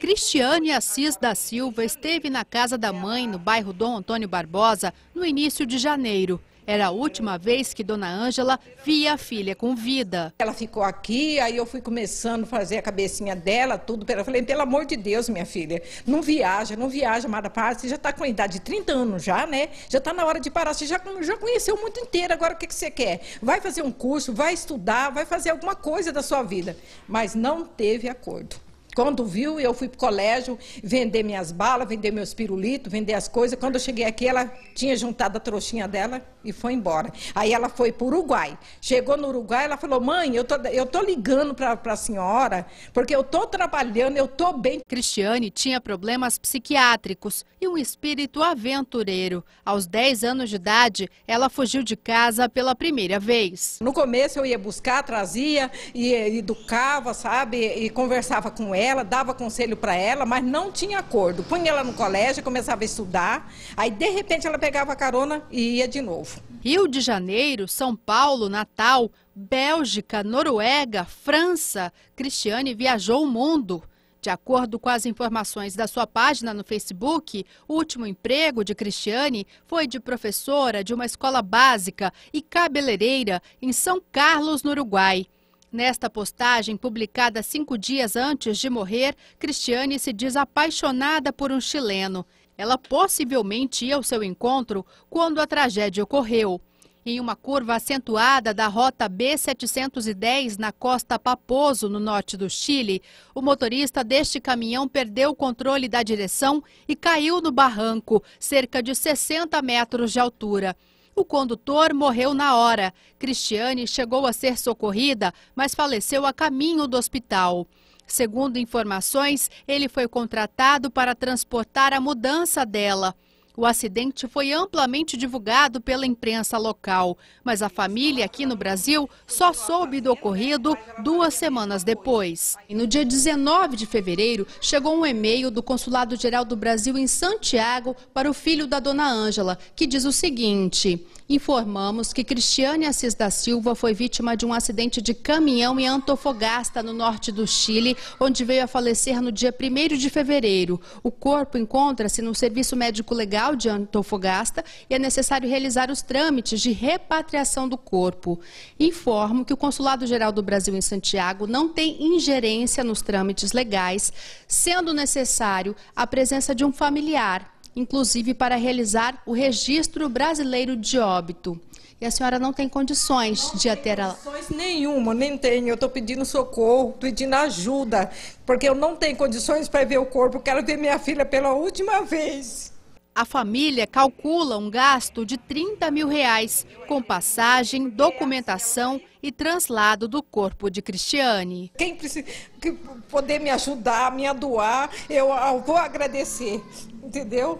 Cristiane Assis da Silva esteve na casa da mãe, no bairro Dom Antônio Barbosa, no início de janeiro. Era a última vez que Dona Ângela via a filha com vida. Ela ficou aqui, aí eu fui começando a fazer a cabecinha dela, tudo. Eu falei, pelo amor de Deus, minha filha, não viaja, não viaja, Mara Paz. Você já está com a idade de 30 anos já, né? Já está na hora de parar. Você já, já conheceu o mundo inteiro, agora o que, que você quer? Vai fazer um curso, vai estudar, vai fazer alguma coisa da sua vida. Mas não teve acordo. Quando viu, eu fui para o colégio vender minhas balas, vender meus pirulitos, vender as coisas. Quando eu cheguei aqui, ela tinha juntado a trouxinha dela e foi embora. Aí ela foi para o Uruguai. Chegou no Uruguai, ela falou: Mãe, eu tô, eu tô ligando para a senhora, porque eu tô trabalhando, eu tô bem. Cristiane tinha problemas psiquiátricos e um espírito aventureiro. Aos 10 anos de idade, ela fugiu de casa pela primeira vez. No começo, eu ia buscar, trazia e educava, sabe? E conversava com ela ela, dava conselho para ela, mas não tinha acordo. Punha ela no colégio, começava a estudar, aí de repente ela pegava a carona e ia de novo. Rio de Janeiro, São Paulo, Natal, Bélgica, Noruega, França. Cristiane viajou o mundo. De acordo com as informações da sua página no Facebook, o último emprego de Cristiane foi de professora de uma escola básica e cabeleireira em São Carlos, no Uruguai. Nesta postagem, publicada cinco dias antes de morrer, Cristiane se diz apaixonada por um chileno. Ela possivelmente ia ao seu encontro quando a tragédia ocorreu. Em uma curva acentuada da rota B710 na costa Paposo, no norte do Chile, o motorista deste caminhão perdeu o controle da direção e caiu no barranco, cerca de 60 metros de altura. O condutor morreu na hora. Cristiane chegou a ser socorrida, mas faleceu a caminho do hospital. Segundo informações, ele foi contratado para transportar a mudança dela. O acidente foi amplamente divulgado pela imprensa local, mas a família aqui no Brasil só soube do ocorrido duas semanas depois. E no dia 19 de fevereiro, chegou um e-mail do Consulado Geral do Brasil em Santiago para o filho da dona Ângela, que diz o seguinte: Informamos que Cristiane Assis da Silva foi vítima de um acidente de caminhão em Antofagasta, no norte do Chile, onde veio a falecer no dia 1 de fevereiro. O corpo encontra-se no serviço médico legal Federal de Antofagasta e é necessário realizar os trâmites de repatriação do corpo. Informo que o Consulado Geral do Brasil em Santiago não tem ingerência nos trâmites legais, sendo necessário a presença de um familiar, inclusive para realizar o registro brasileiro de óbito e a senhora não tem condições não de ter ela. condições nenhuma, nem tenho. Eu estou pedindo socorro, pedindo ajuda, porque eu não tenho condições para ver o corpo. Quero ver minha filha pela última vez. A família calcula um gasto de 30 mil reais, com passagem, documentação e translado do corpo de Cristiane. Quem precisa, poder me ajudar, me doar, eu vou agradecer, entendeu?